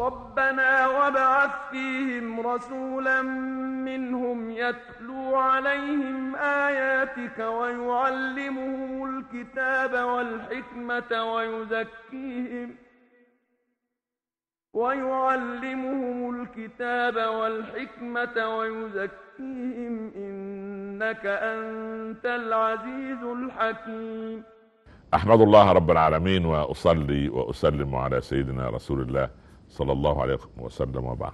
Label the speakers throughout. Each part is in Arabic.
Speaker 1: ربنا وابعث فيهم رسولا منهم يتلو عليهم آياتك ويعلمهم الكتاب والحكمة ويزكيهم ويعلمهم الكتاب والحكمة ويزكيهم إنك أنت العزيز الحكيم أحمد الله رب العالمين وأصلي وأسلم على سيدنا رسول الله صلى الله عليه وسلم وبعد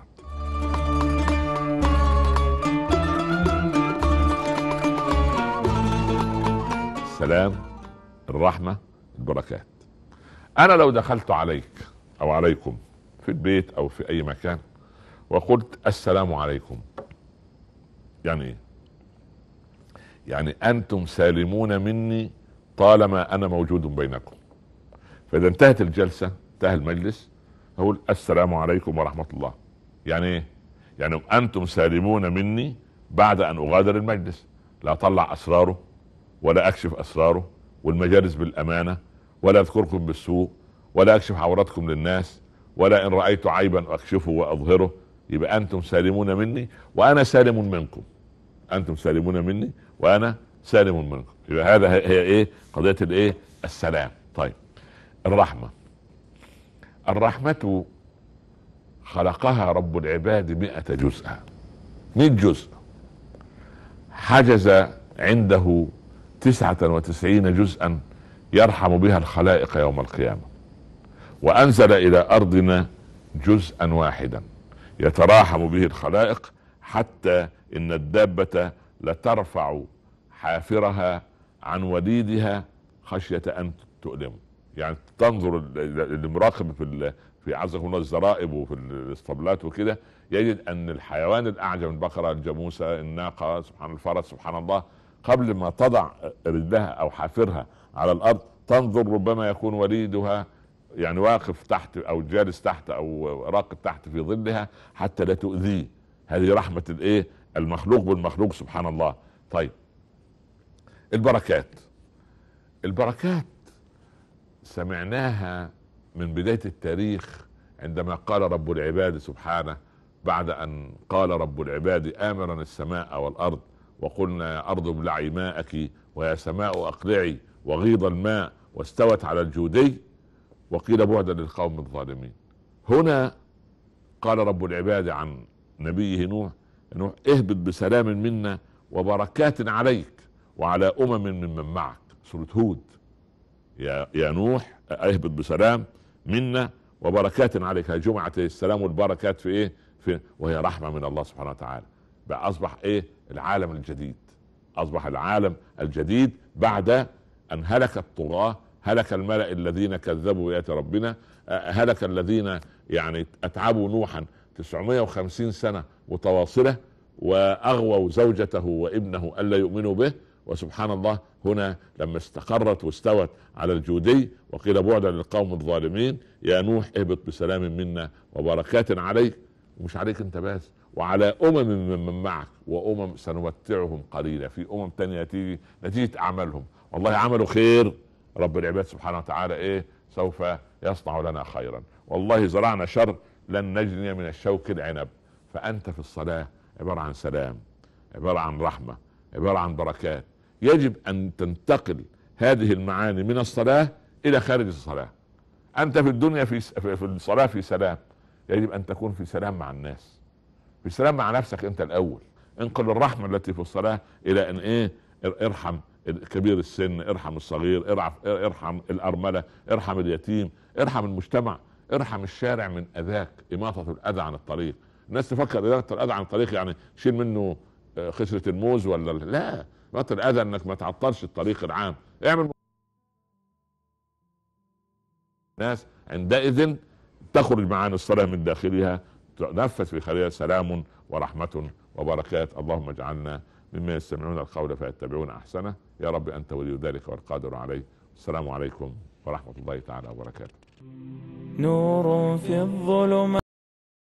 Speaker 1: السلام الرحمة البركات أنا لو دخلت عليك أو عليكم في البيت أو في أي مكان وقلت السلام عليكم يعني إيه؟ يعني أنتم سالمون مني طالما أنا موجود بينكم فإذا انتهت الجلسة انتهى المجلس اقول السلام عليكم ورحمه الله يعني ايه يعني انتم سالمون مني بعد ان اغادر المجلس لا اطلع اسراره ولا اكشف اسراره والمجالس بالامانه ولا اذكركم بالسوء ولا اكشف عوراتكم للناس ولا ان رايت عيبا اكشفه واظهره يبقى انتم سالمون مني وانا سالم منكم انتم سالمون مني وانا سالم منكم يبقى هذا هي ايه قضيه الايه السلام طيب الرحمه الرحمة خلقها رب العباد مئة جزء مئة جزء حجز عنده تسعة وتسعين جزءا يرحم بها الخلائق يوم القيامة وأنزل إلى أرضنا جزءا واحدا يتراحم به الخلائق حتى إن الدابة لترفع حافرها عن وليدها خشية أن تؤلمه يعني تنظر اللي مراقب في في عز هنا الزرائب وفي الاسطبلات وكده يجد ان الحيوان الاعجم البقره الجاموسه الناقه سبحان الفرس سبحان الله قبل ما تضع رجلها او حافرها على الارض تنظر ربما يكون وليدها يعني واقف تحت او جالس تحت او راقد تحت في ظلها حتى لا تؤذيه هذه رحمه الايه المخلوق بالمخلوق سبحان الله طيب البركات البركات سمعناها من بداية التاريخ عندما قال رب العباد سبحانه بعد أن قال رب العباد آمرا السماء والأرض وقلنا يا أرض ابلعي ماءك ويا سماء أقلعي وغيض الماء واستوت على الجودي وقيل بعدا للقوم الظالمين هنا قال رب العباد عن نبيه نوح نوح اهبط بسلام منا وبركات عليك وعلى أمم من, من معك سورة هود يا, يا نوح اهبط بسلام منا وبركات عليك جمعة السلام والبركات في ايه في وهي رحمة من الله سبحانه وتعالى اصبح ايه العالم الجديد اصبح العالم الجديد بعد ان هلك الطغاة هلك الملأ الذين كذبوا بآيات ربنا هلك الذين يعني اتعبوا نوحا 950 سنة متواصلة واغووا زوجته وابنه الا يؤمنوا به وسبحان الله هنا لما استقرت واستوت على الجودي وقيل بعدا للقوم الظالمين يا نوح اهبط بسلام منا وبركات عليك ومش عليك انت بس وعلى امم من معك وامم سنمتعهم قليلا في امم تانية تيجي نتيجه اعمالهم والله عملوا خير رب العباد سبحانه وتعالى ايه سوف يصنع لنا خيرا والله زرعنا شر لن نجني من الشوك العنب فانت في الصلاه عباره عن سلام عباره عن رحمه عباره عن بركات يجب ان تنتقل هذه المعاني من الصلاه الى خارج الصلاه انت في الدنيا في في الصلاه في سلام يجب ان تكون في سلام مع الناس في سلام مع نفسك انت الاول انقل الرحمه التي في الصلاه الى ان ايه ارحم كبير السن ارحم الصغير ارحم الارمله ارحم اليتيم ارحم المجتمع ارحم الشارع من اذاك اماطه الاذى عن الطريق الناس تفكر اذا الاذى عن الطريق يعني شيل منه آه، خسره الموز ولا لا وقت الاذى انك ما تعطلش الطريق العام اعمل ناس عندئذ تخرج معان الصلاه من داخلها تنفذ في خلالها سلام ورحمه وبركات اللهم اجعلنا مما يستمعون القول فيتبعون احسنه يا رب انت ولي ذلك والقادر عليه السلام عليكم ورحمه الله تعالى وبركاته نور في الظلمات